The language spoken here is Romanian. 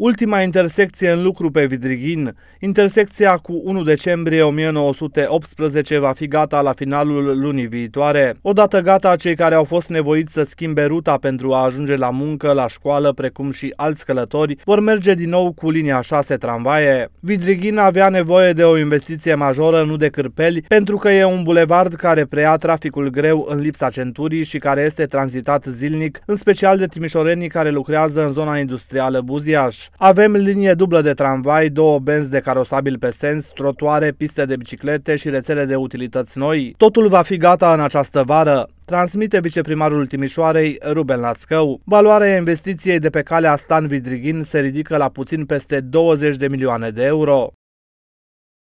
Ultima intersecție în lucru pe Vidrighin, intersecția cu 1 decembrie 1918 va fi gata la finalul lunii viitoare. Odată gata, cei care au fost nevoiți să schimbe ruta pentru a ajunge la muncă, la școală, precum și alți călători, vor merge din nou cu linia 6 tramvaie. Vidrighin avea nevoie de o investiție majoră, nu de cârpeli, pentru că e un bulevard care preia traficul greu în lipsa centurii și care este tranzitat zilnic, în special de timișorenii care lucrează în zona industrială Buziaș. Avem linie dublă de tramvai, două benzi de carosabil pe sens, trotuare, piste de biciclete și rețele de utilități noi. Totul va fi gata în această vară transmite viceprimarul Timișoarei, Ruben Lațcău. Valoarea investiției de pe calea Stan Vidrighin se ridică la puțin peste 20 de milioane de euro.